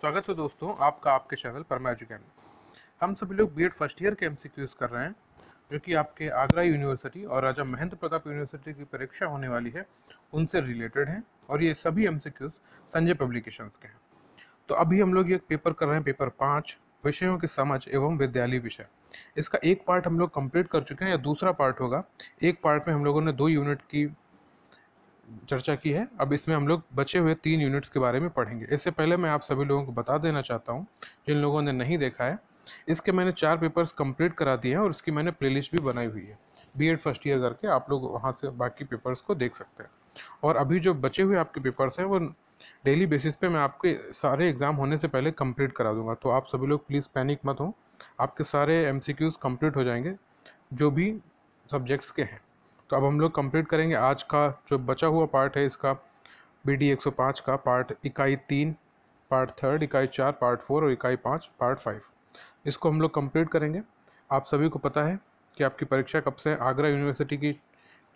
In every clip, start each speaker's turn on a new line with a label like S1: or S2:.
S1: स्वागत है दोस्तों आपका आपके चैनल पर मैजिक हम सभी लोग बी फर्स्ट ईयर के एम कर रहे हैं जो कि आपके आगरा यूनिवर्सिटी और राजा महेंद्र प्रताप यूनिवर्सिटी की परीक्षा होने वाली है उनसे रिलेटेड हैं और ये सभी एम संजय पब्लिकेशंस के हैं तो अभी हम लोग ये पेपर कर रहे हैं पेपर पाँच विषयों की समझ एवं विद्यालय विषय इसका एक पार्ट हम लोग कंप्लीट कर चुके हैं या दूसरा पार्ट होगा एक पार्ट में हम लोगों ने दो यूनिट की चर्चा की है अब इसमें हम लोग बचे हुए तीन यूनिट्स के बारे में पढ़ेंगे इससे पहले मैं आप सभी लोगों को बता देना चाहता हूँ जिन लोगों ने नहीं देखा है इसके मैंने चार पेपर्स कंप्लीट करा दिए हैं और उसकी मैंने प्लेलिस्ट भी बनाई हुई है बी फर्स्ट ईयर करके आप लोग वहाँ से बाकी पेपर्स को देख सकते हैं और अभी जो बचे हुए आपके पेपर्स हैं वो डेली बेसिस पे मैं आपके सारे एग्ज़ाम होने से पहले कंप्लीट करा दूंगा तो आप सभी लोग प्लीज़ पैनिक मत हो आपके सारे एम कंप्लीट हो जाएंगे जो भी सब्जेक्ट्स के हैं तो अब हम लोग कंप्लीट करेंगे आज का जो बचा हुआ पार्ट है इसका बी डी एक सौ पाँच का पार्ट इकाई तीन पार्ट थर्ड इकाई चार पार्ट फोर और इकाई पाँच पार्ट फाइव इसको हम लोग कंप्लीट करेंगे आप सभी को पता है कि आपकी परीक्षा कब से आगरा यूनिवर्सिटी की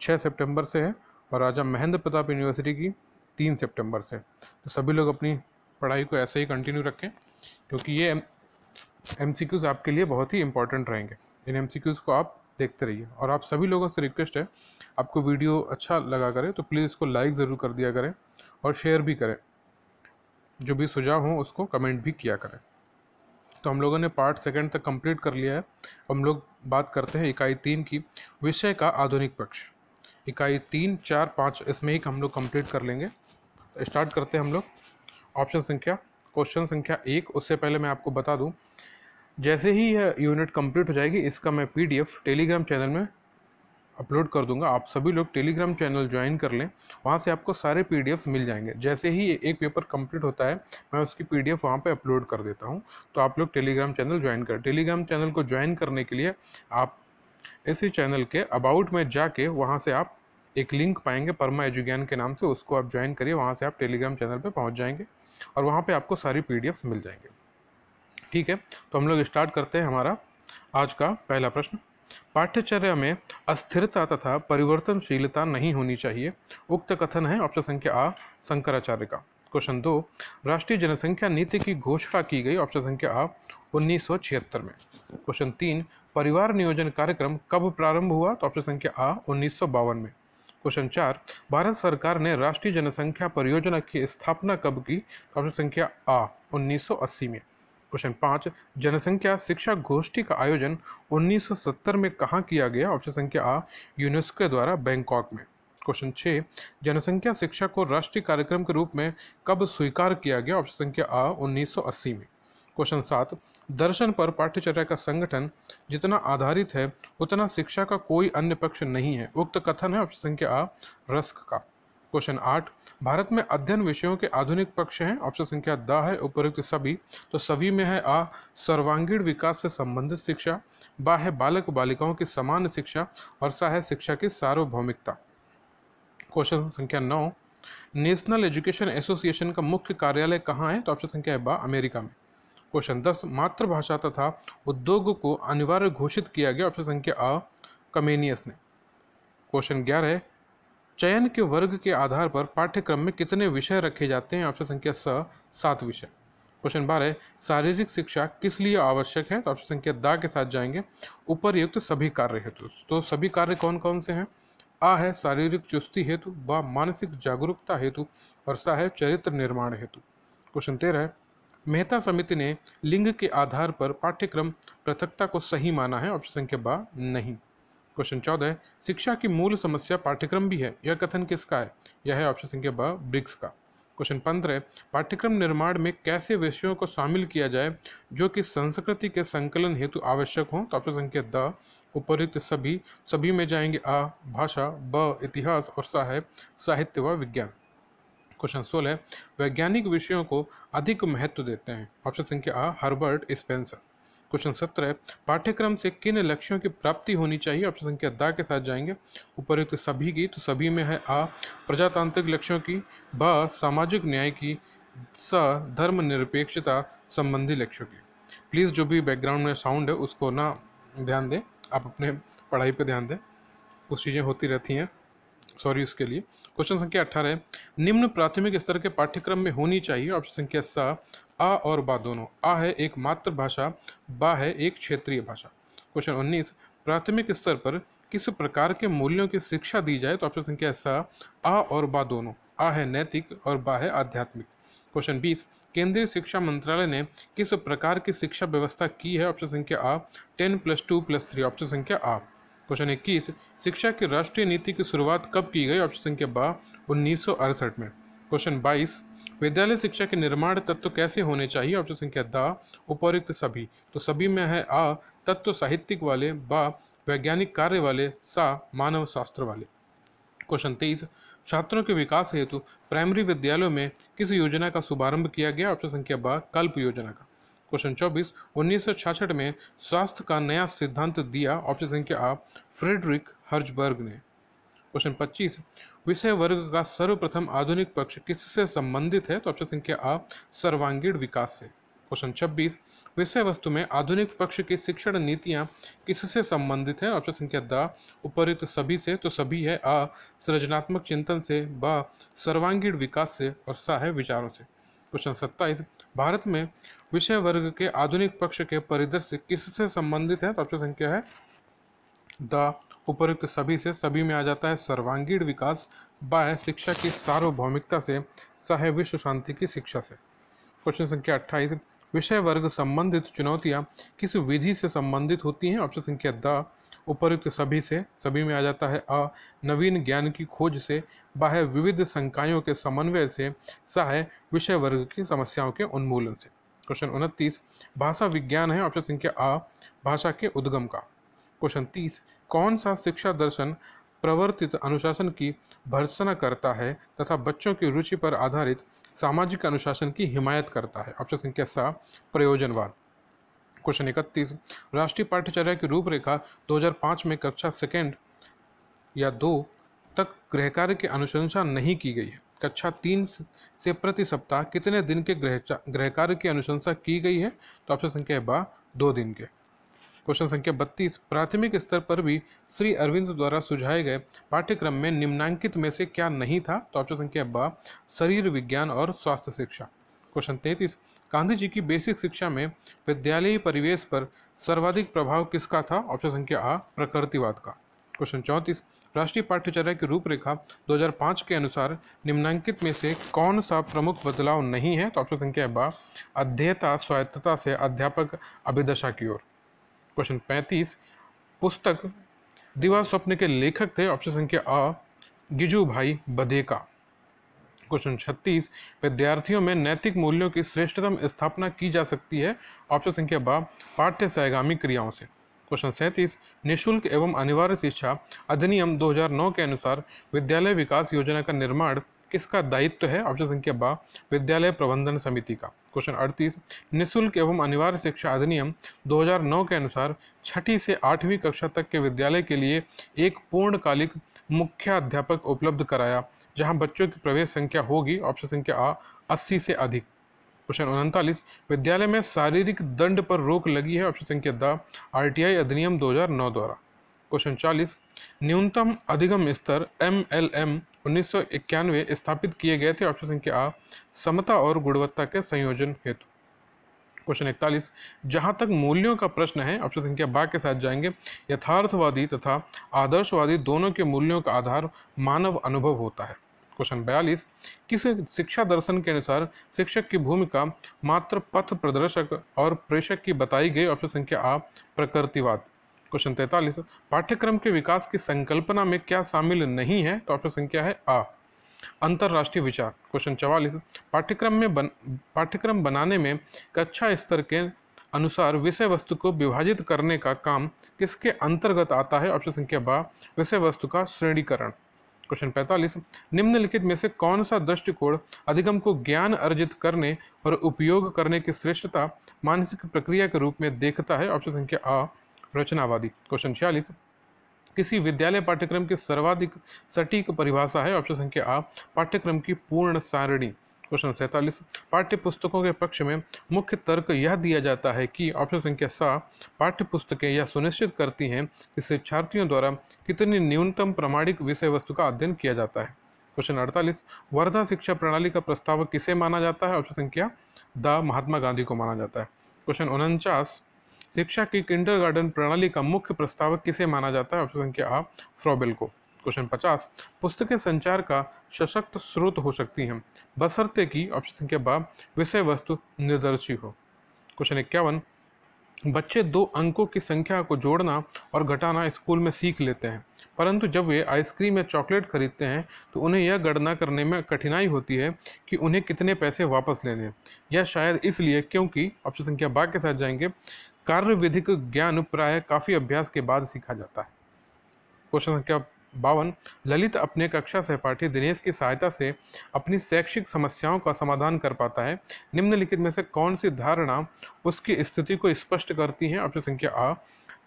S1: छः सेप्टेम्बर से है और राजा महेंद्र प्रताप यूनिवर्सिटी की तीन सेप्टेम्बर से तो सभी लोग अपनी पढ़ाई को ऐसे ही कंटिन्यू रखें क्योंकि ये एम सी क्यूज़ आपके लिए बहुत ही इंपॉर्टेंट रहेंगे इन एम सी क्यूज़ को आप देखते रहिए और आप सभी लोगों से रिक्वेस्ट है आपको वीडियो अच्छा लगा करें तो प्लीज़ इसको लाइक ज़रूर कर दिया करें और शेयर भी करें जो भी सुझाव हो उसको कमेंट भी किया करें तो हम लोगों ने पार्ट सेकंड तक कंप्लीट कर लिया है हम लोग बात करते हैं इकाई तीन की विषय का आधुनिक पक्ष इकाई तीन चार पाँच इसमें ही हम लोग कंप्लीट कर लेंगे स्टार्ट करते हैं हम लोग ऑप्शन संख्या क्वेश्चन संख्या एक उससे पहले मैं आपको बता दूं जैसे ही यह यूनिट कंप्लीट हो जाएगी इसका मैं पीडीएफ टेलीग्राम चैनल में अपलोड कर दूंगा आप सभी लोग टेलीग्राम चैनल ज्वाइन कर लें वहाँ से आपको सारे पी मिल जाएंगे जैसे ही एक पेपर कंप्लीट होता है मैं उसकी पी डी एफ वहाँ पर अपलोड कर देता हूँ तो आप लोग टेलीग्राम चैनल ज्वाइन करें टेलीग्राम चैनल को ज्वाइन करने के लिए आप इसी चैनल के अबाउट में जाके वहाँ से आप एक लिंक पाएंगे परमा एजुगैन के नाम से उसको आप ज्वाइन करिए वहाँ से आप टेलीग्राम चैनल पर पहुँच जाएंगे और वहाँ पर आपको सारी पी मिल जाएंगे ठीक है तो हम लोग स्टार्ट करते हैं हमारा आज का पहला प्रश्न पाठ्यचर्या में अस्थिरता तथा परिवर्तनशीलता नहीं होनी चाहिए उक्त कथन है ऑप्शन संख्या आ शंकराचार्य का क्वेश्चन दो राष्ट्रीय जनसंख्या नीति की घोषणा की गई ऑप्शन संख्या आ उन्नीस में क्वेश्चन तीन परिवार नियोजन कार्यक्रम कब प्रारंभ हुआ तो ऑप्शन संख्या आ उन्नीस में क्वेश्चन चार भारत सरकार ने राष्ट्रीय जनसंख्या परियोजना की स्थापना कब की ऑप्शन तो संख्या आ 1980 में क्वेश्चन पाँच जनसंख्या शिक्षा गोष्ठी का आयोजन 1970 में कहाँ किया गया ऑप्शन संख्या आ यूनेस्को द्वारा बैंकॉक में क्वेश्चन छः जनसंख्या शिक्षा को राष्ट्रीय कार्यक्रम के रूप में कब स्वीकार किया गया ऑप्शन संख्या आ 1980 में क्वेश्चन सात दर्शन पर पाठ्यचर्या का संगठन जितना आधारित है उतना शिक्षा का कोई अन्य पक्ष नहीं है उक्त कथन है ऑप्शन संख्या आ रस्क का क्वेश्चन आठ भारत में अध्ययन विषयों के आधुनिक पक्ष हैं ऑप्शन संख्या द है उपयुक्त सभी तो सभी में है आ सर्वांगीण विकास से संबंधित शिक्षा बा है बालक बालिकाओं की समान शिक्षा और सा है शिक्षा की सार्वभौमिकता क्वेश्चन संख्या नौ नेशनल एजुकेशन एसोसिएशन का मुख्य कार्यालय कहाँ है तो ऑप्शन संख्या है बा अमेरिका में क्वेश्चन दस मातृभाषा तथा उद्योग को अनिवार्य घोषित किया गया ऑप्शन संख्या अ कमेनियस ने क्वेश्चन ग्यारह चयन के वर्ग के आधार पर पाठ्यक्रम में कितने विषय रखे जाते हैं ऑप्शन संख्या स सात विषय क्वेश्चन बारह शारीरिक शिक्षा किस लिए आवश्यक है तो ऑप्शन संख्या दा के साथ जाएंगे उपरयुक्त सभी कार्य हेतु तो सभी कार्य कौन कौन से हैं आ है शारीरिक चुस्ती हेतु व मानसिक जागरूकता हेतु और सा है चरित्र निर्माण हेतु क्वेश्चन तेरह मेहता समिति ने लिंग के आधार पर पाठ्यक्रम पृथकता को सही माना है ऑप्शन संख्या बा नहीं क्वेश्चन चौदह शिक्षा की मूल समस्या पाठ्यक्रम भी है यह कथन किसका है यह है ऑप्शन संख्या ब ब्रिक्स का क्वेश्चन पंद्रह पाठ्यक्रम निर्माण में कैसे विषयों को शामिल किया जाए जो कि संस्कृति के संकलन हेतु आवश्यक हों तो ऑप्शन संख्या द उपरित सभी सभी में जाएंगे आ भाषा ब इतिहास और सा है साहित्य व विज्ञान क्वेश्चन सोलह वैज्ञानिक विषयों को अधिक महत्व देते हैं ऑप्शन संख्या आ हर्बर्ट स्पेंसर क्वेश्चन सत्रह पाठ्यक्रम से किन लक्ष्यों की प्राप्ति होनी चाहिए ऑप्शन संख्या दा के साथ जाएंगे उपरोक्त सभी की तो सभी में है आ प्रजातांत्रिक लक्ष्यों की ब सामाजिक न्याय की स धर्मनिरपेक्षता संबंधी लक्ष्यों की प्लीज़ जो भी बैकग्राउंड में साउंड है उसको ना ध्यान दें आप अपने पढ़ाई पर ध्यान दें कुछ चीज़ें होती रहती हैं सॉरी उसके लिए क्वेश्चन संख्या अट्ठारह निम्न प्राथमिक स्तर के पाठ्यक्रम में होनी चाहिए ऑप्शन संख्या सा आ और बा दोनों आ है एक मातृभाषा बा है एक क्षेत्रीय भाषा क्वेश्चन उन्नीस प्राथमिक स्तर पर किस प्रकार के मूल्यों की शिक्षा दी जाए तो ऑप्शन संख्या सा आ और बा दोनों आ है नैतिक और बा है आध्यात्मिक क्वेश्चन बीस केंद्रीय शिक्षा मंत्रालय ने किस प्रकार की शिक्षा व्यवस्था की है ऑप्शन संख्या आ ten plus two plus three option संख्या आ क्वेश्चन इक्कीस शिक्षा की राष्ट्रीय नीति की शुरुआत कब की गई ऑप्शन संख्या बा उन्नीस में क्वेश्चन बाईस विद्यालय शिक्षा के निर्माण तत्व कैसे होने चाहिए ऑप्शन संख्या द उपरुक्त सभी तो सभी में है आ तत्व साहित्यिक वाले ब वैज्ञानिक कार्य वाले सा मानव शास्त्र वाले क्वेश्चन तेईस छात्रों के विकास हेतु प्राइमरी विद्यालयों में किस योजना का शुभारंभ किया गया ऑप्शन संख्या ब कल्प योजना का क्वेश्चन चौबीस उन्नीस में स्वास्थ्य का नया सिद्धांत दिया ऑप्शन संख्या आ फ्रेडरिक हर्जबर्ग ने क्वेश्चन पच्चीस विषय वर्ग का सर्वप्रथम आधुनिक पक्ष किससे संबंधित है तो ऑप्शन संख्या आ सर्वांगीण विकास से क्वेश्चन छब्बीस विषय वस्तु में आधुनिक पक्ष की शिक्षण नीतियाँ किससे संबंधित हैं ऑप्शन संख्या द उपरुक्त सभी से तो सभी है आ सृजनात्मक चिंतन से ब सर्वांगीण विकास से और सा है विचारों से क्वेश्चन सत्ताईस भारत में विषय वर्ग के आधुनिक पक्ष के परिदृश्य किससे संबंधित है तो ऑप्शन संख्या है द उपरुक्त सभी से सभी में आ जाता है सर्वांगीण विकास बाय शिक्षा की सार्वभौमिकता से सह विश्व शांति की शिक्षा से क्वेश्चन संख्या अट्ठाईस विषय वर्ग संबंधित चुनौतियाँ किस विधि से संबंधित होती हैं ऑप्शन संख्या द उपरुक्त सभी से सभी में आ जाता है अ नवीन ज्ञान की खोज से बाह्य विविध संकायों के समन्वय से सहाय विषय वर्ग की समस्याओं के उन्मूलन से क्वेश्चन उनतीस भाषा विज्ञान है ऑप्शन संख्या अ भाषा के उद्गम का क्वेश्चन तीस कौन सा शिक्षा दर्शन प्रवर्तित अनुशासन की भर्सना करता है तथा बच्चों की रुचि पर आधारित सामाजिक अनुशासन की हिमायत करता है ऑप्शन संख्या सा प्रयोजनवाद क्वेश्चन इकतीस राष्ट्रीय पाठ्यचर्या की रूपरेखा 2005 में कक्षा सेकेंड या दो तक गृह कार्य की अनुशंसा नहीं की गई है कक्षा तीन से प्रति सप्ताह कितने दिन के गृह गृह कार्य की अनुशंसा की गई है तो ऑप्शन संख्या बा दो दिन के क्वेश्चन संख्या बत्तीस प्राथमिक स्तर पर भी श्री अरविंद द्वारा सुझाए गए पाठ्यक्रम में निम्नांकित में से क्या नहीं था तो ऑप्शन संख्या ब शरीर विज्ञान और स्वास्थ्य शिक्षा क्वेश्चन तैंतीस गांधी जी की बेसिक शिक्षा में विद्यालयी परिवेश पर सर्वाधिक प्रभाव किसका था ऑप्शन संख्या आ प्रकृतिवाद का क्वेश्चन चौंतीस राष्ट्रीय पाठ्यचर्या की रूपरेखा 2005 के अनुसार निम्नांकित में से कौन सा प्रमुख बदलाव नहीं है तो ऑप्शन संख्या बा अध्ययता स्वायत्तता से अध्यापक अभिदशा की ओर क्वेश्चन पैंतीस पुस्तक दिवा स्वप्न के लेखक थे ऑप्शन संख्या अ गिजू भाई बधेका क्वेश्चन छत्तीस विद्यार्थियों में नैतिक मूल्यों की श्रेष्ठतम स्थापना की जा सकती है ऑप्शन संख्या बा पाठ्य सहगामी क्रियाओं से क्वेश्चन सैंतीस निशुल्क एवं अनिवार्य शिक्षा अधिनियम 2009 के अनुसार विद्यालय विकास योजना का निर्माण किसका दायित्व तो है ऑप्शन संख्या बा विद्यालय प्रबंधन समिति का क्वेश्चन अड़तीस निःशुल्क एवं अनिवार्य शिक्षा अधिनियम 2009 के अनुसार छठी से आठवीं कक्षा तक के विद्यालय के लिए एक पूर्णकालिक मुख्याध्यापक उपलब्ध कराया जहां बच्चों की प्रवेश संख्या होगी ऑप्शन संख्या आ अस्सी से अधिक क्वेश्चन उनतालीस विद्यालय में शारीरिक दंड पर रोक लगी है ऑप्शन संख्या द आर अधिनियम दो द्वारा क्वेश्चन चालीस न्यूनतम अधिगम स्तर एम एल एम उन्नीस स्थापित किए गए थे ऑप्शन संख्या आ समता और गुणवत्ता के संयोजन हेतु क्वेश्चन इकतालीस जहां तक मूल्यों का प्रश्न है ऑप्शन संख्या बा के साथ जाएंगे यथार्थवादी तथा आदर्शवादी दोनों के मूल्यों का आधार मानव अनुभव होता है क्वेश्चन बयालीस किस शिक्षा दर्शन के अनुसार शिक्षक की भूमिका मात्र पथ प्रदर्शक और प्रेषक की बताई गई ऑप्शन संख्या आ प्रकृतिवाद क्वेश्चन तैतालीस पाठ्यक्रम के विकास की संकल्पना में क्या शामिल नहीं है तो ऑप्शन संख्या है आ अंतर्राष्ट्रीय विचार क्वेश्चन चवालीस पाठ्यक्रम में बन पाठ्यक्रम बनाने में कक्षा स्तर के अनुसार विषय वस्तु को विभाजित करने का काम किसके अंतर्गत आता है ऑप्शन संख्या बा विषय वस्तु का श्रेणीकरण क्वेश्चन पैंतालीस निम्नलिखित में से कौन सा दृष्टिकोण अधिगम को ज्ञान अर्जित करने और उपयोग करने की श्रेष्ठता मानसिक प्रक्रिया के रूप में देखता है ऑप्शन संख्या आ रचनावादी क्वेश्चन छियालीस किसी विद्यालय पाठ्यक्रम की सर्वाधिक सटीक परिभाषा है ऑप्शन संख्या आ पाठ्यक्रम की पूर्ण सारणी क्वेश्चन सैंतालीस पाठ्य पुस्तकों के पक्ष में मुख्य तर्क यह दिया जाता है कि ऑप्शन संख्या सा पाठ्य पुस्तकें यह सुनिश्चित करती हैं कि शिक्षार्थियों द्वारा कितनी न्यूनतम प्रामाणिक विषय वस्तु का अध्ययन किया जाता है क्वेश्चन अड़तालीस वर्धा शिक्षा प्रणाली का प्रस्ताव किसे माना जाता है ऑप्शन संख्या द महात्मा गांधी को माना जाता है क्वेश्चन उनचास शिक्षा की किंडरगार्टन प्रणाली का मुख्य प्रस्तावक किसे माना जाता है ऑप्शन संख्या आ फ्रॉबेल को क्वेश्चन पचास पुस्तकें संचार का सशक्त स्रोत हो सकती हैं बसरते की ऑप्शन संख्या बा विषय वस्तु निर्दर्शी हो क्वेश्चन इक्यावन बच्चे दो अंकों की संख्या को जोड़ना और घटाना स्कूल में सीख लेते हैं परंतु जब वे आइसक्रीम या चॉकलेट खरीदते हैं तो उन्हें यह गणना करने में कठिनाई होती है कि उन्हें कितने पैसे वापस लेने हैं या शायद इसलिए क्योंकि ऑप्शन संख्या बा के साथ जाएंगे कार्य विधिक ज्ञान प्राय काफ़ी अभ्यास के बाद सीखा जाता है क्वेश्चन संख्या बावन ललित अपने कक्षा सहपाठी दिनेश की सहायता से अपनी शैक्षिक समस्याओं का समाधान कर पाता है निम्नलिखित में से कौन सी धारणा उसकी स्थिति को स्पष्ट करती है ऑप्शन संख्या आ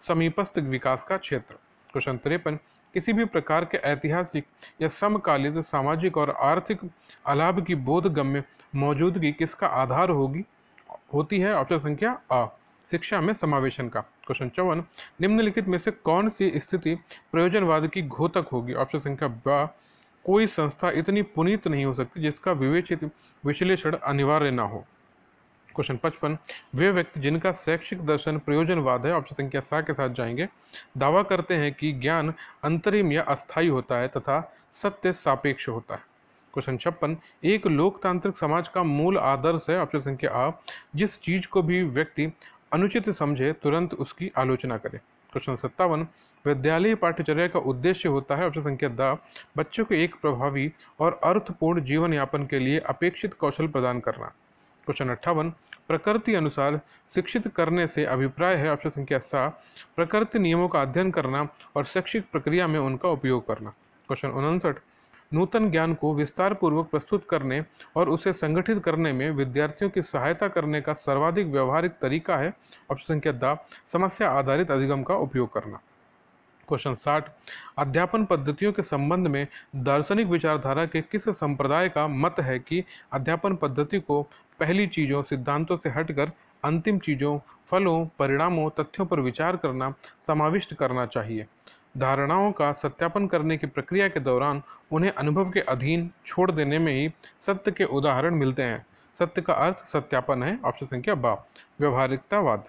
S1: समीपस्थ विकास का क्षेत्र क्वेश्चन तिरपन किसी भी प्रकार के ऐतिहासिक या समकालीन सामाजिक और आर्थिक अलाभ की बोधगम्य मौजूदगी किसका आधार होगी होती है ऑप्शन संख्या आ शिक्षा में समावेशन का क्वेश्चन चौवन निम्नलिखित में से कौन सी स्थिति प्रयोजनवाद की घोतक होगी ऑप्शन संख्या ब कोई संस्था इतनी पुनीत नहीं हो सकती जिसका विवेचित विश्लेषण अनिवार्य ना हो क्वेश्चन पचपन वे व्यक्ति जिनका शैक्षिक दर्शन प्रयोजनवाद है ऑप्शन संख्या सा के साथ जाएंगे दावा करते हैं कि ज्ञान अंतरिम या अस्थायी होता है तथा सत्य सापेक्ष होता है क्वेश्चन छप्पन एक लोकतांत्रिक समाज का मूल आदर्श है ऑप्शन संख्या आ जिस चीज को भी व्यक्ति अनुचित समझे तुरंत उसकी आलोचना करें क्वेश्चन सत्तावन विद्यालय पाठ्यचर्या का उद्देश्य होता है ऑप्शन संख्या द बच्चों को एक प्रभावी और अर्थपूर्ण जीवन यापन के लिए अपेक्षित कौशल प्रदान करना क्वेश्चन अट्ठावन प्रकृति अनुसार शिक्षित करने से अभिप्राय है ऑप्शन संख्या सा प्रकृति नियमों का अध्ययन करना और शैक्षिक प्रक्रिया में उनका उपयोग करना क्वेश्चन उनसठ नूतन ज्ञान को विस्तार पूर्वक प्रस्तुत करने और उसे संगठित करने में विद्यार्थियों की सहायता करने का सर्वाधिक व्यवहारिक तरीका है ऑप्शन संख्या द समस्या आधारित अधिगम का उपयोग करना क्वेश्चन साठ अध्यापन पद्धतियों के संबंध में दार्शनिक विचारधारा के किस संप्रदाय का मत है कि अध्यापन पद्धति को पहली चीज़ों सिद्धांतों से हटकर अंतिम चीज़ों फलों परिणामों तथ्यों पर विचार करना समाविष्ट करना चाहिए धारणाओं का सत्यापन करने की प्रक्रिया के दौरान उन्हें अनुभव के अधीन छोड़ देने में ही सत्य के उदाहरण मिलते हैं सत्य का अर्थ सत्यापन है ऑप्शन संख्या बा व्यवहारिकतावाद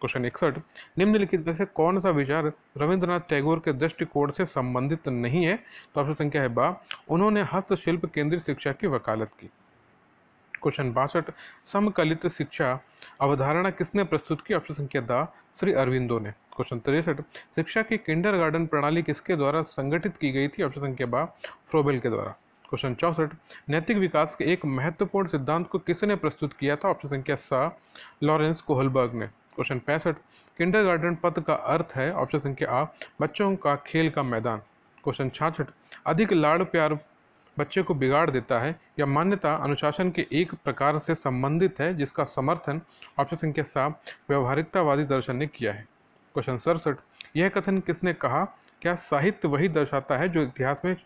S1: क्वेश्चन इकसठ निम्नलिखित में से कौन सा विचार रविंद्रनाथ टैगोर के दृष्टिकोण से संबंधित नहीं है तो ऑप्शन संख्या है बा उन्होंने हस्तशिल्प केंद्रीय शिक्षा की वकालत की क्वेश्चन बासठ समकालित शिक्षा अवधारणा किसने प्रस्तुत की ऑप्शन संख्या दा श्री अरविंदो ने क्वेश्चन तिरसठ शिक्षा की किंडर गार्डन प्रणाली किसके द्वारा संगठित की गई थी ऑप्शन संख्या बा फ्रोबेल के द्वारा क्वेश्चन चौसठ नैतिक विकास के एक महत्वपूर्ण सिद्धांत को किसने प्रस्तुत किया था ऑप्शन संख्या सा लॉरेंस कोहलबर्ग ने क्वेश्चन पैंसठ किंडर गार्डन पद का अर्थ है ऑप्शन संख्या आ बच्चों का खेल का मैदान क्वेश्चन छाछठ अधिक लाड़ प्यार बच्चे को बिगाड़ देता है या मान्यता अनुशासन के एक प्रकार से संबंधित है जिसका समर्थन ऑप्शन संख्या सात व्यवहारिकतावादी दर्शन ने किया है क्वेश्चन सड़सठ यह कथन किसने कहा क्या साहित्य वही दर्शाता है जो इतिहास में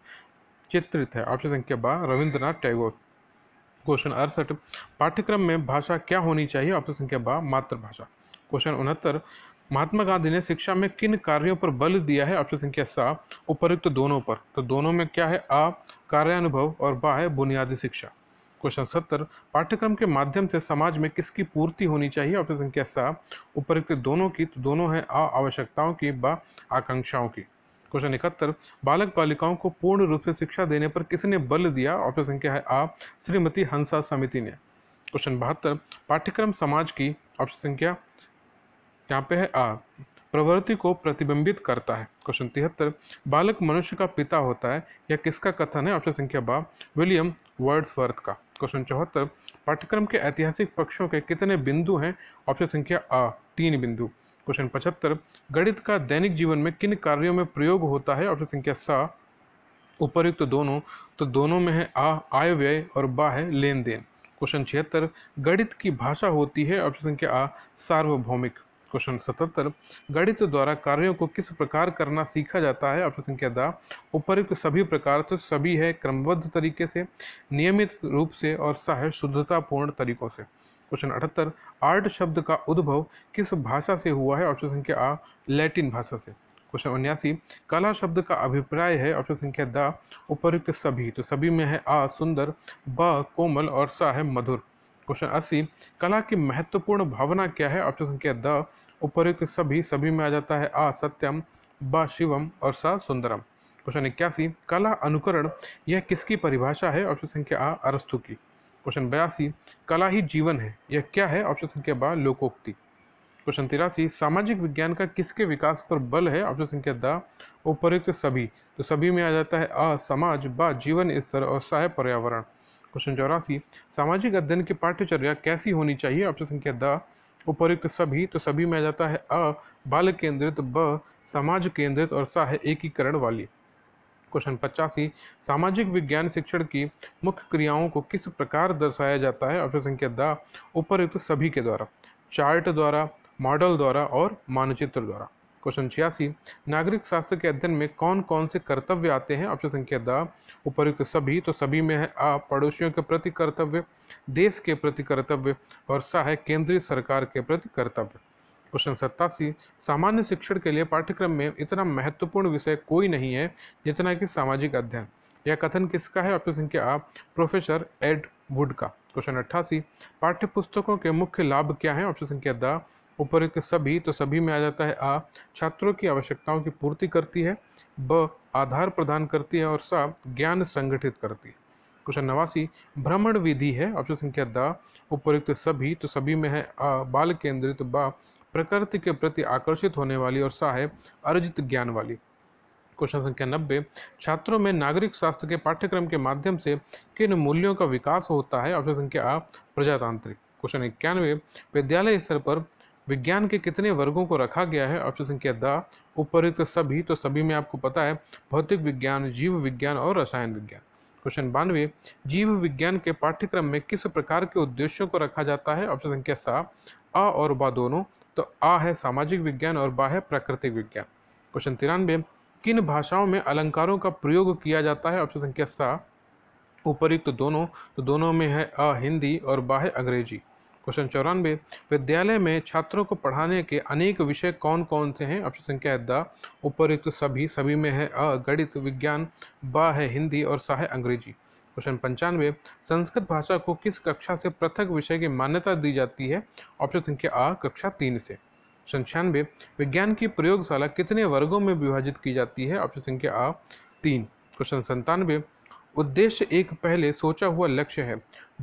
S1: चित्रित है ऑप्शन संख्या बारह रविंद्रनाथ टैगोर क्वेश्चन अड़सठ पाठ्यक्रम में भाषा क्या होनी चाहिए ऑप्शन संख्या बा मातृभाषा क्वेश्चन उनहत्तर महात्मा गांधी ने शिक्षा में किन कार्यों पर बल दिया है ऑप्शन संख्या सा उपरुक्त तो दोनों पर तो दोनों में क्या है आ कार्यानुभव और बा है बुनियादी शिक्षा क्वेश्चन सत्तर पाठ्यक्रम के माध्यम से समाज में किसकी पूर्ति होनी चाहिए ऑप्शन संख्या सा उपरुक्त दोनों की तो दोनों है आ आवश्यकताओं की बा आकांक्षाओं की क्वेश्चन इकहत्तर बालक बालिकाओं को पूर्ण रूप से शिक्षा देने पर किसने बल दिया ऑप्शन संख्या है आ श्रीमती हंसा समिति ने क्वेश्चन बहत्तर पाठ्यक्रम समाज की ऑप्शन संख्या यहाँ पे है आ प्रवृत्ति को प्रतिबिंबित करता है क्वेश्चन तिहत्तर बालक मनुष्य का पिता होता है या किसका कथन है ऑप्शन संख्या बा विलियम वर्ड्सवर्थ का क्वेश्चन चौहत्तर पाठ्यक्रम के ऐतिहासिक पक्षों के कितने बिंदु हैं ऑप्शन संख्या अ तीन बिंदु क्वेश्चन पचहत्तर गणित का दैनिक जीवन में किन कार्यों में प्रयोग होता है ऑप्शन संख्या सा उपरयुक्त तो दोनों तो दोनों में है आ आय व्यय और बा है लेन देन क्वेश्चन छिहत्तर गणित की भाषा होती है ऑप्शन संख्या आ सार्वभौमिक क्वेश्चन सतहत्तर गणित द्वारा कार्यों को किस प्रकार करना सीखा जाता है ऑप्शन संख्या दा उपरुक्त सभी प्रकार तो सभी है क्रमबद्ध तरीके से नियमित रूप से और सह शुद्धतापूर्ण तरीकों से क्वेश्चन अठहत्तर आर्ट शब्द का उद्भव किस भाषा से हुआ है ऑप्शन संख्या आ लैटिन भाषा से क्वेश्चन उन्यासी कला शब्द का अभिप्राय है ऑप्शन संख्या द उपरुक्त सभी तो सभी में है आ सुंदर ब कोमल और सा है मधुर क्वेश्चन अस्सी कला की महत्वपूर्ण भावना क्या है ऑप्शन संख्या द उपरुक्त सभी सभी में आ जाता है आ सत्यम ब शिवम और स सुंदरम क्वेश्चन इक्यासी कला अनुकरण यह किसकी परिभाषा है ऑप्शन संख्या आ अरस्तु की क्वेश्चन बयासी कला ही जीवन है यह क्या है ऑप्शन संख्या बा लोकोक्ति क्वेश्चन तिरासी सामाजिक विज्ञान का किसके विकास पर बल है ऑप्शन संख्या द उपरुक्त सभी तो सभी में आ जाता है अ समाज ब जीवन स्तर और सह पर्यावरण क्वेश्चन चौरासी सामाजिक अध्ययन की पाठ्यचर्या कैसी होनी चाहिए ऑप्शन संख्या द उपरुक्त सभी तो सभी में आ जाता है अ बाल केंद्रित ब समाज केंद्रित और सा है एकीकरण वाली क्वेश्चन पचासी सामाजिक विज्ञान शिक्षण की मुख्य क्रियाओं को किस प्रकार दर्शाया जाता है ऑप्शन संख्या द उपरुक्त सभी के द्वारा चार्ट द्वारा मॉडल द्वारा और मानचित्र द्वारा क्वेश्चन छियासी नागरिक शास्त्र के अध्ययन में कौन कौन से कर्तव्य आते हैं ऑप्शन संख्या द उपरुक्त सभी तो सभी में है आ पड़ोसियों के प्रति कर्तव्य देश के प्रति कर्तव्य और सा है केंद्रीय सरकार के प्रति कर्तव्य क्वेश्चन सत्तासी सामान्य शिक्षण के लिए पाठ्यक्रम में इतना महत्वपूर्ण विषय कोई नहीं है जितना कि सामाजिक अध्ययन यह कथन किसका है ऑप्शन संख्या आ प्रोफेसर एड वुड का क्वेश्चन अट्ठासी पाठ्य पुस्तकों के मुख्य लाभ क्या हैं ऑप्शन संख्या द ऊपर के सभी तो सभी में आ जाता है आ छात्रों की आवश्यकताओं की पूर्ति करती है ब आधार प्रदान करती है और सा ज्ञान संगठित करती है क्वेश्चन नवासी भ्रमण विधि है ऑप्शन संख्या द उपयुक्त सभी तो सभी में है अ बाल केंद्रित ब प्रकृति के प्रति आकर्षित होने वाली और सा है अर्जित ज्ञान वाली क्वेश्चन संख्या नब्बे छात्रों में नागरिक शास्त्र के पाठ्यक्रम के माध्यम से किन मूल्यों का विकास होता है ऑप्शन संख्या आ प्रजातांत्रिक क्वेश्चन इक्यानवे विद्यालय स्तर पर विज्ञान के कितने वर्गों को रखा गया है ऑप्शन संख्या द उपरुक्त सभी तो सभी में आपको पता है भौतिक विज्ञान जीव विज्ञान और रसायन विज्ञान क्वेश्चन बानवे जीव विज्ञान के पाठ्यक्रम में किस प्रकार के उद्देश्यों को रखा जाता है ऑप्शन संख्या सा अ और बा दोनों तो आ है सामाजिक विज्ञान और बा है प्राकृतिक विज्ञान क्वेश्चन तिरानवे किन भाषाओं में अलंकारों का प्रयोग किया जाता है ऑप्शन संख्या सा उपरुक्त तो दोनों तो दोनों में है अ हिंदी और बाह अंग्रेजी क्वेश्चन चौरानवे विद्यालय में छात्रों को पढ़ाने के अनेक विषय कौन कौन से हैं ऑप्शन संख्या है द उपरुक्त तो सभी सभी में है अ गणित विज्ञान बा है हिंदी और सा है अंग्रेजी क्वेश्चन पंचानवे संस्कृत भाषा को किस कक्षा से पृथक विषय की मान्यता दी जाती है ऑप्शन संख्या आ कक्षा तीन से संतानवे विज्ञान की प्रयोगशाला कितने वर्गों में विभाजित की जाती है ऑप्शन संख्या आ तीन क्वेश्चन संतानवे उद्देश्य एक पहले सोचा हुआ लक्ष्य है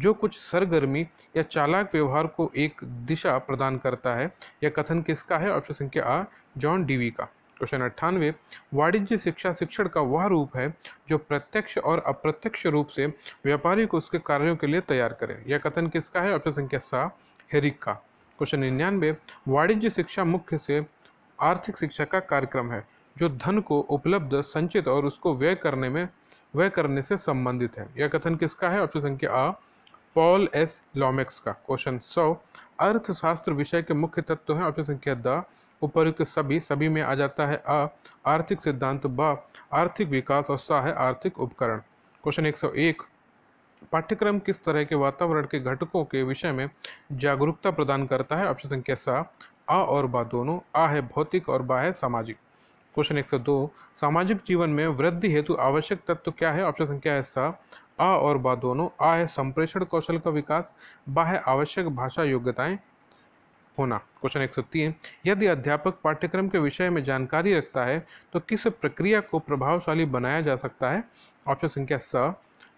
S1: जो कुछ सरगर्मी या चालाक व्यवहार को एक दिशा प्रदान करता है यह कथन किसका है ऑप्शन संख्या आ जॉन डीवी का क्वेश्चन अट्ठानवे वाणिज्य शिक्षा शिक्षण का वह रूप है जो प्रत्यक्ष और अप्रत्यक्ष रूप से व्यापारी को उसके कार्यों के लिए तैयार करे यह कथन किसका है ऑप्शन संख्या सा हेरिक का क्वेश्चन निन्यानवे वाणिज्य शिक्षा मुख्य से आर्थिक शिक्षा का कार्यक्रम है जो धन को उपलब्ध संचित और उसको व्यय करने में व्यय करने से संबंधित है यह कथन किसका है ऑप्शन संख्या आ पॉल एस लॉमेक्स का क्वेश्चन सौ अर्थशास्त्र विषय के मुख्य तत्व हैं ऑप्शन संख्या द उपरुक्त सभी सभी में आ जाता है अ आर्थिक सिद्धांत ब आर्थिक विकास और सा है आर्थिक उपकरण क्वेश्चन 101 पाठ्यक्रम किस तरह के वातावरण के घटकों के विषय में जागरूकता प्रदान करता है ऑप्शन संख्या सा आ और बा दोनों आ है भौतिक और बा है सामाजिक क्वेश्चन एक सौ दो सामाजिक जीवन में वृद्धि हेतु आवश्यक तत्व क्या है ऑप्शन संख्या है सा आ और बा दोनों आ है संप्रेषण कौशल का विकास बा है आवश्यक भाषा योग्यताएं होना क्वेश्चन एक सौ तीन यदि अध्यापक पाठ्यक्रम के विषय में जानकारी रखता है तो किस प्रक्रिया को प्रभावशाली बनाया जा सकता है ऑप्शन संख्या स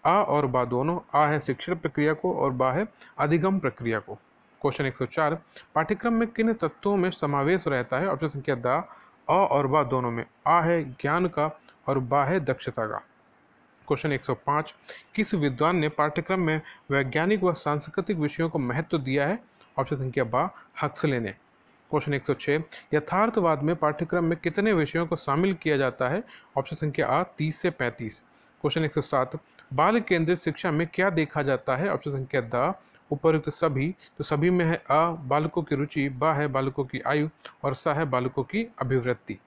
S1: आ और बा दोनों आ है शिक्षण प्रक्रिया को और बा है अधिगम प्रक्रिया को क्वेश्चन 104 पाठ्यक्रम में किन तत्वों में समावेश रहता है ऑप्शन संख्या दा अ और बा दोनों में आ है ज्ञान का और बा है दक्षता का क्वेश्चन 105 किस विद्वान ने पाठ्यक्रम में वैज्ञानिक व सांस्कृतिक विषयों को महत्व दिया है ऑप्शन संख्या बा हक्सले ने क्वेश्चन 106 यथार्थवाद में पाठ्यक्रम में कितने विषयों को शामिल किया जाता है ऑप्शन संख्या आ 30 से पैंतीस क्वेश्चन एक सौ सात बाल केंद्रित शिक्षा में क्या देखा जाता है ऑप्शन संख्या द उपरुक्त सभी तो सभी में है अ बालकों की रुचि ब है बालकों की आयु और स है बालकों की अभिवृत्ति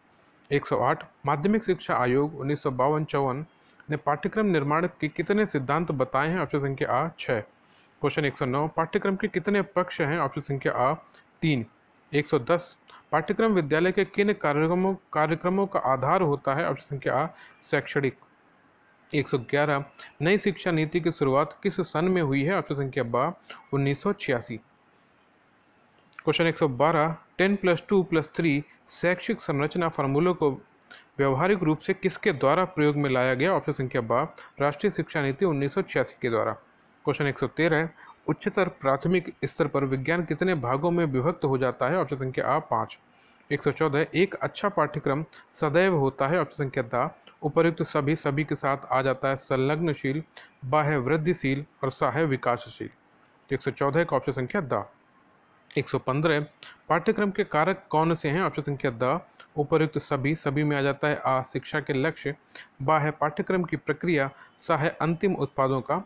S1: 108 माध्यमिक शिक्षा आयोग उन्नीस सौ चौवन ने पाठ्यक्रम निर्माण के कितने सिद्धांत बताए हैं ऑप्शन संख्या आ छः क्वेश्चन 109 पाठ्यक्रम के कितने पक्ष हैं ऑप्शन संख्या आ तीन 110 पाठ्यक्रम विद्यालय के किन कार्यक्रमों कार्यक्रमों का आधार होता है ऑप्शन संख्या आ शैक्षणिक 111 नई शिक्षा नीति की शुरुआत किस सन में हुई है ऑप्शन संख्या बा उन्नीस question 112 ten plus two plus three शैक्षिक संरचना फार्मूलों को व्यवहारिक रूप से किसके द्वारा प्रयोग में लाया गया ऑप्शन संख्या बा राष्ट्रीय शिक्षा नीति उन्नीस के द्वारा क्वेश्चन 113 उच्चतर प्राथमिक स्तर पर विज्ञान कितने भागों में विभक्त हो जाता है ऑप्शन संख्या आ पाँच एक सौ चौदह एक अच्छा पाठ्यक्रम सदैव होता है ऑप्शन संख्या द उपयुक्त सभी सभी के साथ आ जाता है संलग्नशील बाह्य वृद्धिशील और स एक विकासशील चौदह का ऑप्शन संख्या द पंद्रह पाठ्यक्रम के कारक कौन से हैं ऑप्शन संख्या द उपयुक्त सभी सभी में आ जाता है आ शिक्षा के लक्ष्य बाह्य पाठ्यक्रम की प्रक्रिया सहाय अंतिम उत्पादों का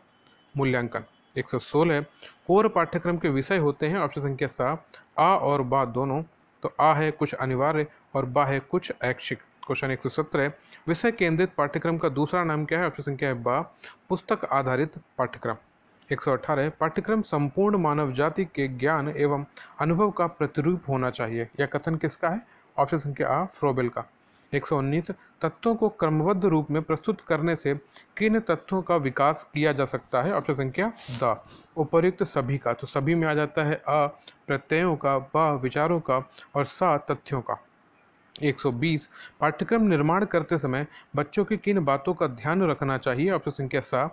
S1: मूल्यांकन एक सौ सोलह कोर पाठ्यक्रम के विषय होते हैं ऑप्शन संख्या सा आ और बा दोनों तो आ है कुछ अनिवार्य और बा है कुछ ऐच्छिक क्वेश्चन एक सौ सत्रह विषय केंद्रित पाठ्यक्रम का दूसरा नाम क्या है ऑप्शन संख्या है बा पुस्तक आधारित पाठ्यक्रम एक सौ अठारह पाठ्यक्रम संपूर्ण मानव जाति के ज्ञान एवं अनुभव का प्रतिरूप होना चाहिए यह कथन किसका है ऑप्शन संख्या आ फ्रोबेल का एक सौ उन्नीस तत्वों को क्रमबद्ध रूप में प्रस्तुत करने से किन तत्वों का विकास किया जा सकता है ऑप्शन संख्या द उपयुक्त सभी का तो सभी में आ जाता है अ प्रत्ययों का व विचारों का और सा तथ्यों का 120 पाठ्यक्रम निर्माण करते समय बच्चों की किन बातों का ध्यान रखना चाहिए ऑप्शन संख्या सा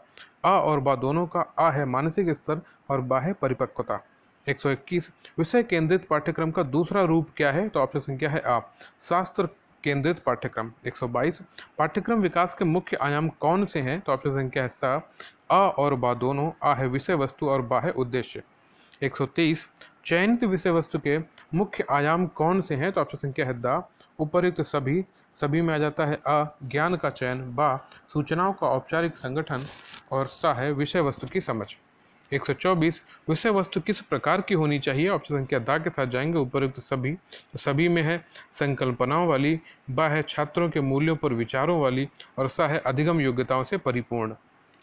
S1: आ और बा दोनों का आ है मानसिक स्तर और बा है परिपक्वता 121 विषय केंद्रित पाठ्यक्रम का दूसरा रूप क्या है तो ऑप्शन संख्या है आ शास्त्र केंद्रित पाठ्यक्रम 122 पाठ्यक्रम विकास के मुख्य आयाम कौन से हैं तो ऑप्शन संख्या है सा आ और बा दोनों आ है विषय वस्तु और बा है उद्देश्य 123 चयनित विषय वस्तु के मुख्य आयाम कौन से हैं तो ऑप्शन संख्या है द उपरुक्त सभी सभी में आ जाता है अ ज्ञान का चयन ब सूचनाओं का औपचारिक संगठन और स है विषय वस्तु की समझ 124 विषय वस्तु किस प्रकार की होनी चाहिए ऑप्शन संख्या दा के साथ जाएंगे उपयुक्त सभी तो सभी में है संकल्पनाओं वाली ब है छात्रों के मूल्यों पर विचारों वाली और स है अधिगम योग्यताओं से परिपूर्ण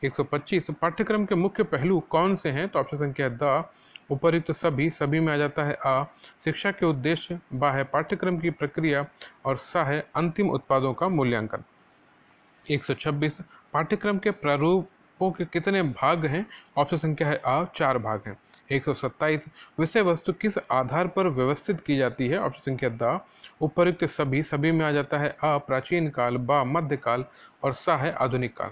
S1: 125 पाठ्यक्रम के मुख्य पहलू कौन से हैं तो ऑप्शन संख्या द उपयुक्त तो सभी सभी में आ जाता है आ शिक्षा के उद्देश्य बा है पाठ्यक्रम की प्रक्रिया और स है अंतिम उत्पादों का मूल्यांकन 126 पाठ्यक्रम के प्रारूपों के कितने भाग हैं ऑप्शन संख्या है आ चार भाग हैं एक सौ सत्ताईस विषय वस्तु किस आधार पर व्यवस्थित की जाती है ऑप्शन संख्या द उपरुक्त सभी सभी में आ जाता है अ प्राचीन काल ब मध्यकाल और सा है आधुनिक काल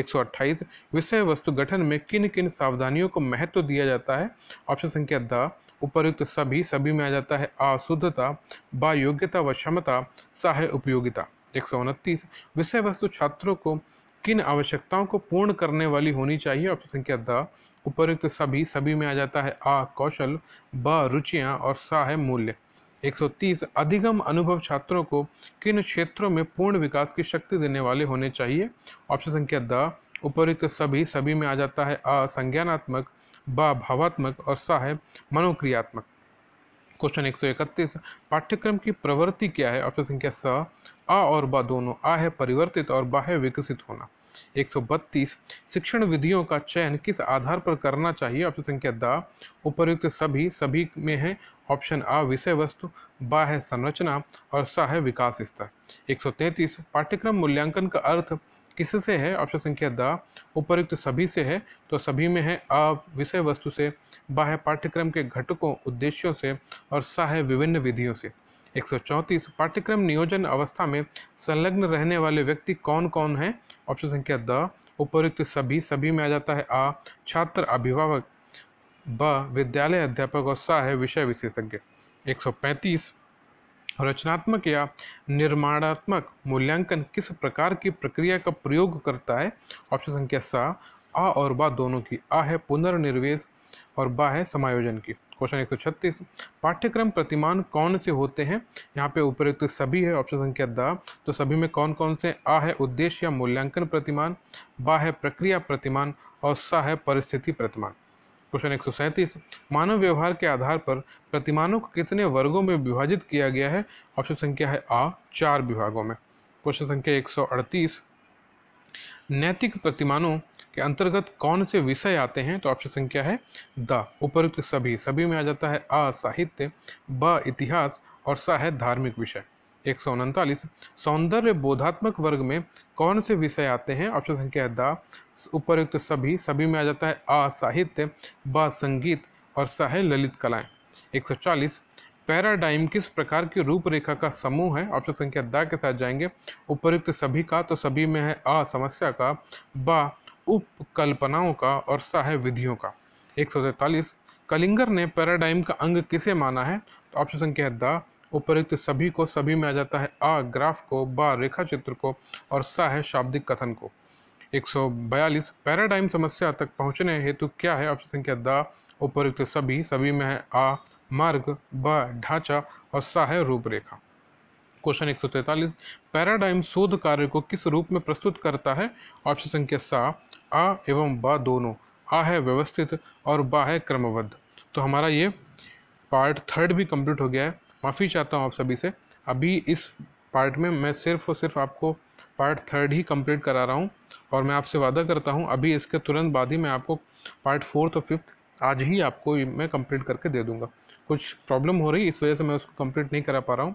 S1: एक सौ अट्ठाईस विषय वस्तु गठन में किन किन सावधानियों को महत्व दिया जाता है ऑप्शन संख्या द उपरुक्त सभी सभी में आ जाता है आ शुद्धता ब योग्यता व क्षमता सा है उपयोगिता एक सौ उनतीस विषय वस्तु छात्रों को किन आवश्यकताओं को पूर्ण करने वाली होनी चाहिए ऑप्शन संख्या द उपरुक्त सभी सभी में आ जाता है आ कौशल ब रुचियाँ और सा है मूल्य 130 अधिगम अनुभव छात्रों को किन क्षेत्रों में पूर्ण विकास की शक्ति देने वाले होने चाहिए ऑप्शन संख्या द उपरुक्त सभी सभी में आ जाता है अ संज्ञानात्मक ब भावात्मक और सा है मनोक्रियात्मक क्वेश्चन 131 पाठ्यक्रम की प्रवृत्ति क्या है ऑप्शन संख्या स आ और बा दोनों आ है परिवर्तित और बा है विकसित होना 132 शिक्षण विधियों का चयन किस आधार पर करना चाहिए ऑप्शन संख्या द उपयुक्त सभी सभी में है ऑप्शन आ विषय वस्तु बा है संरचना और सा है विकास स्तर 133 पाठ्यक्रम मूल्यांकन का अर्थ किससे है ऑप्शन संख्या द उपयुक्त सभी से है तो सभी में है आ विषय वस्तु से बा है पाठ्यक्रम के घटकों उद्देश्यों से और सा है विभिन्न विधियों से एक पाठ्यक्रम नियोजन अवस्था में संलग्न रहने वाले व्यक्ति कौन कौन हैं ऑप्शन संख्या द उपरुक्त सभी सभी में आ जाता है आ छात्र अभिभावक ब विद्यालय अध्यापक और सा है विषय विशेषज्ञ एक रचनात्मक या निर्माणात्मक मूल्यांकन किस प्रकार की प्रक्रिया का प्रयोग करता है ऑप्शन संख्या सा आ और बा दोनों की आ है पुनर्निर्वेश और बा है समायोजन की क्वेश्चन एक पाठ्यक्रम प्रतिमान कौन से होते हैं यहाँ पे उपयुक्त तो सभी है ऑप्शन संख्या द तो सभी में कौन कौन से आ है उद्देश्य या मूल्यांकन प्रतिमान बा है प्रक्रिया प्रतिमान और सा है परिस्थिति प्रतिमान क्वेश्चन एक मानव व्यवहार के आधार पर प्रतिमानों को कितने वर्गों में विभाजित किया गया है ऑप्शन संख्या है आ चार विभागों में क्वेश्चन संख्या एक नैतिक प्रतिमानों के अंतर्गत कौन से विषय आते हैं तो ऑप्शन संख्या है द उपरुक्त सभी सभी में आ जाता है आ साहित्य ब इतिहास और सा है धार्मिक विषय एक सौ उनतालीस सौंदर्य बोधात्मक वर्ग में कौन से विषय आते हैं ऑप्शन संख्या है द उपरुक्त सभी सभी में आ जाता है आ साहित्य ब संगीत और स है ललित एक सौ चालीस पैराडाइम किस प्रकार की रूपरेखा का समूह है ऑप्शन संख्या द के साथ जाएंगे उपयुक्त सभी का तो सभी में है अ समस्या का बा उपकल्पनाओं का और सहाय विधियों का एक सौ तैतालीस कलिंगर ने पैराडाइम का अंग किसे माना है तो ऑप्शन संख्या है द उपरुक्त सभी को सभी में आ जाता है आ ग्राफ को ब रेखा चित्र को और सा है शाब्दिक कथन को 142 पैराडाइम समस्या तक पहुंचने हेतु क्या है ऑप्शन संख्या द उपयुक्त सभी सभी में है आ मार्ग ब ढांचा और सा है रूपरेखा क्वेश्चन एक सौ तैंतालीस पैराडाइम शोध कार्य को किस रूप में प्रस्तुत करता है ऑप्शन संख्या सा आ एवं बा दोनों आ है व्यवस्थित और बा है क्रमबद्ध तो हमारा ये पार्ट थर्ड भी कंप्लीट हो गया है माफ़ी चाहता हूँ आप सभी से अभी इस पार्ट में मैं सिर्फ और सिर्फ आपको पार्ट थर्ड ही कंप्लीट करा रहा हूँ और मैं आपसे वादा करता हूँ अभी इसके तुरंत बाद ही मैं आपको पार्ट फोर्थ और फिफ्थ आज ही आपको मैं कंप्लीट करके दे दूँगा कुछ प्रॉब्लम हो रही इस वजह से मैं उसको कंप्लीट नहीं करा पा रहा हूँ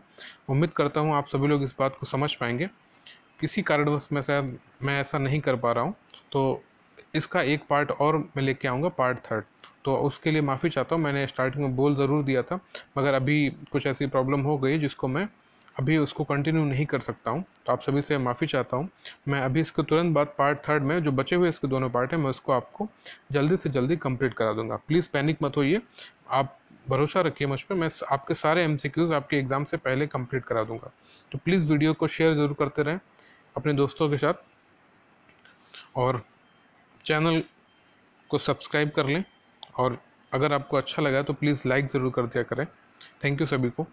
S1: उम्मीद करता हूँ आप सभी लोग इस बात को समझ पाएंगे किसी कारणवश में शायद मैं ऐसा नहीं कर पा रहा हूँ तो इसका एक पार्ट और मैं लेके आऊँगा पार्ट थर्ड तो उसके लिए माफ़ी चाहता हूँ मैंने स्टार्टिंग में बोल ज़रूर दिया था मगर अभी कुछ ऐसी प्रॉब्लम हो गई जिसको मैं अभी उसको कंटिन्यू नहीं कर सकता हूँ तो आप सभी से माफ़ी चाहता हूँ मैं अभी इसके तुरंत बाद पार्ट थर्ड में जो बचे हुए इसके दोनों पार्ट हैं मैं उसको आपको जल्दी से जल्दी कंप्लीट करा दूंगा प्लीज़ पैनिक मत होइए आप भरोसा रखिए मुझ पर मैं आपके सारे एम आपके एग्ज़ाम से पहले कंप्लीट करा दूंगा तो प्लीज़ वीडियो को शेयर ज़रूर करते रहें अपने दोस्तों के साथ और चैनल को सब्सक्राइब कर लें और अगर आपको अच्छा लगा तो प्लीज़ लाइक ज़रूर कर दिया करें थैंक यू सभी को